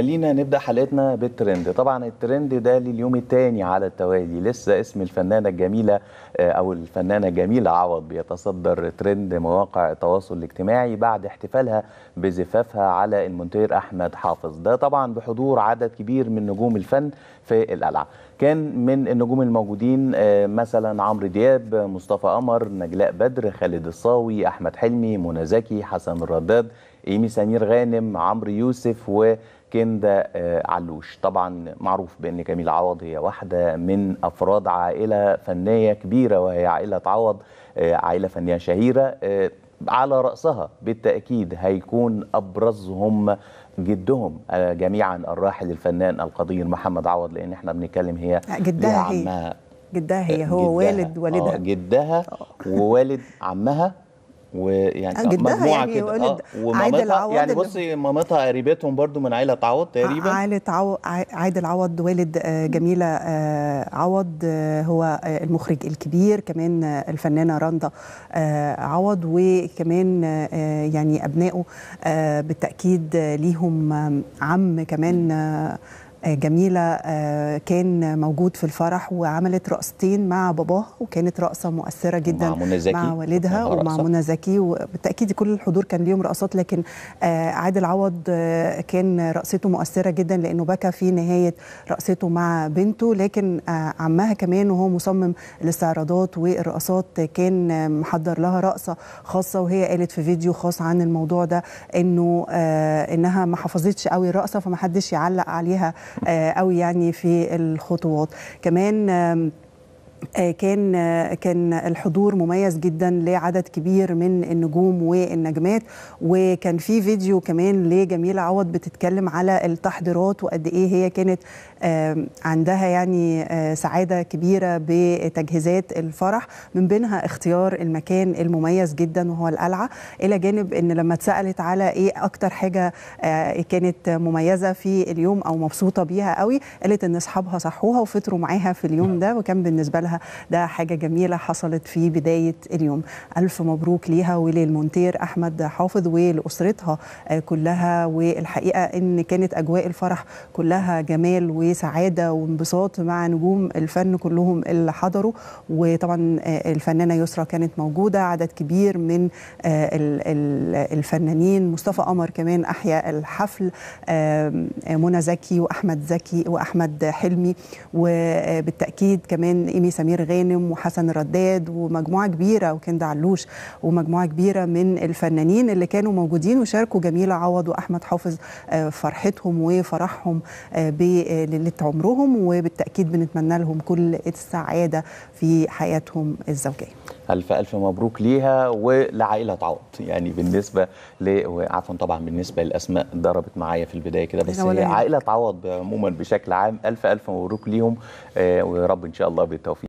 خلينا نبدا حلقتنا بالترند طبعا الترند ده لليوم الثاني على التوالي لسه اسم الفنانه الجميله آه، او الفنانه جميله عوض بيتصدر ترند مواقع التواصل الاجتماعي بعد احتفالها بزفافها على المونتير احمد حافظ ده طبعا بحضور عدد كبير من نجوم الفن في القلعه كان من النجوم الموجودين آه، مثلا عمرو دياب مصطفى قمر نجلاء بدر خالد الصاوي احمد حلمي منى زكي حسن الرداد ايمي سمير غانم عمرو يوسف و كندا آه، علوش طبعا معروف بان جميل عوض هي واحده من افراد عائله فنيه كبيره وهي عائله عوض آه، عائله فنيه شهيره آه، على رأسها بالتأكيد هيكون أبرزهم جدهم جميعا الراحل الفنان القدير محمد عوض لأن احنا بنتكلم هي جدها هي جدها هي هو جدها والد والدها جدها ووالد عمها ويعني آه، جدها يعني كده ولد آه عادل عوض يعني بصي مامتها قريبتهم برضو من عائله عوض تقريبا آه، عائله آه، عوض عادل عوض والد جميله عوض هو المخرج الكبير كمان الفنانه راندا عوض وكمان يعني ابنائه بالتاكيد ليهم عم كمان جميلة آه، كان موجود في الفرح وعملت رقصتين مع باباها وكانت رقصة مؤثرة جدا مع, منى زكي مع والدها ومع منى زكي وبالتأكيد كل الحضور كان ليهم رقصات لكن آه، عادل عوض آه، كان رقصته مؤثرة جدا لأنه بكى في نهاية رقصته مع بنته لكن عمها كمان وهو مصمم الاستعراضات والرقصات كان محضر لها رقصة خاصة وهي قالت في فيديو خاص عن الموضوع ده إنه إنها ما حفظتش قوي الرقصة فما حدش يعلق عليها قوي آه، يعني في الخطوات كمان آه، كان آه، كان الحضور مميز جدا لعدد كبير من النجوم والنجمات وكان في فيديو كمان لجميله عوض بتتكلم على التحضيرات وقد ايه هي كانت عندها يعني آه، سعاده كبيره بتجهيزات الفرح من بينها اختيار المكان المميز جدا وهو القلعه الى جانب ان لما اتسالت على ايه اكتر حاجه كانت مميزه في اليوم او مبسوطه بيها قوي قالت ان اصحابها صحوها وفطروا معاها في اليوم ده وكان بالنسبه لها لها ده حاجه جميله حصلت في بدايه اليوم الف مبروك ليها وللمونتير احمد حافظ ولاسرتها كلها والحقيقه ان كانت اجواء الفرح كلها جمال وسعاده وانبساط مع نجوم الفن كلهم اللي حضروا وطبعا الفنانه يسرا كانت موجوده عدد كبير من الفنانين مصطفى قمر كمان احيا الحفل منى زكي واحمد زكي واحمد حلمي وبالتاكيد كمان ايمي سمير غانم وحسن الرداد ومجموعه كبيره وكندا علوش ومجموعه كبيره من الفنانين اللي كانوا موجودين وشاركوا جميله عوض واحمد حافظ آه، فرحتهم وفرحهم آه، بليله آه، عمرهم وبالتاكيد بنتمنى لهم كل السعاده في حياتهم الزوجيه. الف الف مبروك ليها ولعائله عوض يعني بالنسبه ل عفوا طبعا بالنسبه للاسماء ضربت معايا في البدايه كده بس هي عائله عوض عموما بشكل عام الف الف مبروك ليهم ويا رب ان شاء الله بالتوفيق